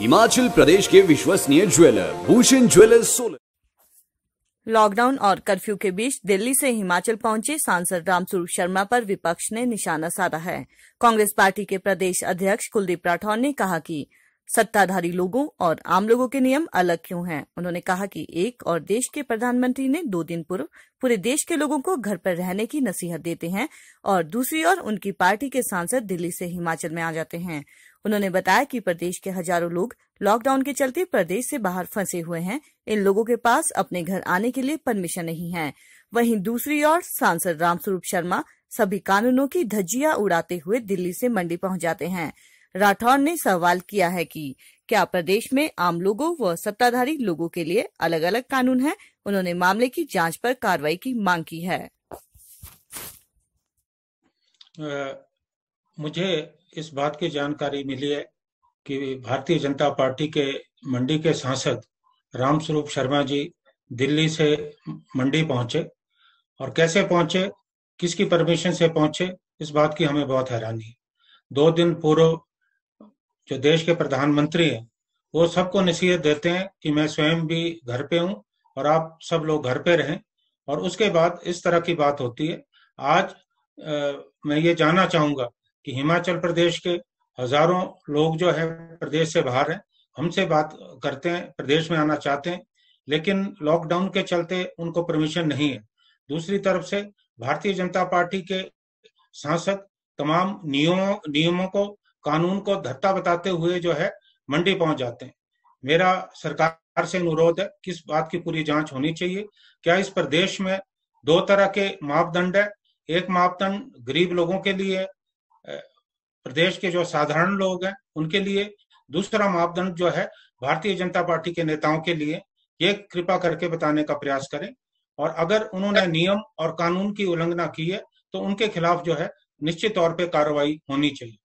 हिमाचल प्रदेश के विश्वसनीय jeweller Bhushan jewellers सोलर लॉकडाउन और कर्फ्यू के बीच दिल्ली से हिमाचल पहुंचे सांसद रामस्वरूप शर्मा पर विपक्ष ने निशाना साधा है कांग्रेस पार्टी के प्रदेश अध्यक्ष कुलदीप राठौर ने कहा कि सत्ताधारी लोगों और आम लोगों के नियम अलग क्यों हैं उन्होंने कहा कि एक और देश के प्रधानमंत्री ने दो दिन पूर्व पूरे देश के लोगों को घर पर रहने की नसीहत देते हैं और दूसरी ओर उनकी पार्टी के सांसद दिल्ली से हिमाचल में आ जाते हैं उन्होंने बताया कि प्रदेश के हजारों लोग लॉकडाउन के चलते प्रदेश से बाहर फंसे हुए हैं इन लोगों के पास अपने घर आने के लिए परमिशन नहीं है वहीं दूसरी ओर सांसद रामस्वरूप शर्मा सभी कानूनों की धज्जियां उड़ाते हुए दिल्ली से मंडी पहुंच जाते हैं राठौर ने सवाल किया है कि क्या प्रदेश में आम लोगों व सत्ताधारी लोगों के लिए अलग अलग कानून है उन्होंने मामले की जांच पर कार्रवाई की मांग की है आ, मुझे इस बात की जानकारी मिली है कि भारतीय जनता पार्टी के मंडी के सांसद रामस्वरूप शर्मा जी दिल्ली से मंडी पहुंचे और कैसे पहुंचे किसकी परमिशन से पहुंचे इस बात की हमें बहुत हैरानी है दो दिन पूर्व जो देश के प्रधानमंत्री हैं वो सबको नसीहत देते हैं कि मैं स्वयं भी घर पे हूँ और आप सब लोग घर पे रहें और उसके बाद इस तरह की बात होती है आज आ, मैं ये जानना चाहूंगा कि हिमाचल प्रदेश के हजारों लोग जो है प्रदेश से बाहर हैं हमसे बात करते हैं प्रदेश में आना चाहते हैं लेकिन लॉकडाउन के चलते उनको परमिशन नहीं है दूसरी तरफ से भारतीय जनता पार्टी के सांसद तमाम नियमों नियमों को कानून को धत्ता बताते हुए जो है मंडी पहुंच जाते हैं मेरा सरकार से अनुरोध है किस बात की पूरी जांच होनी चाहिए क्या इस प्रदेश में दो तरह के मापदंड है एक मापदंड गरीब लोगों के लिए प्रदेश के जो साधारण लोग हैं उनके लिए दूसरा मापदंड जो है भारतीय जनता पार्टी के नेताओं के लिए ये कृपा करके बताने का प्रयास करें और अगर उन्होंने नियम और कानून की उल्लंघना की है तो उनके खिलाफ जो है निश्चित तौर पर कार्रवाई होनी चाहिए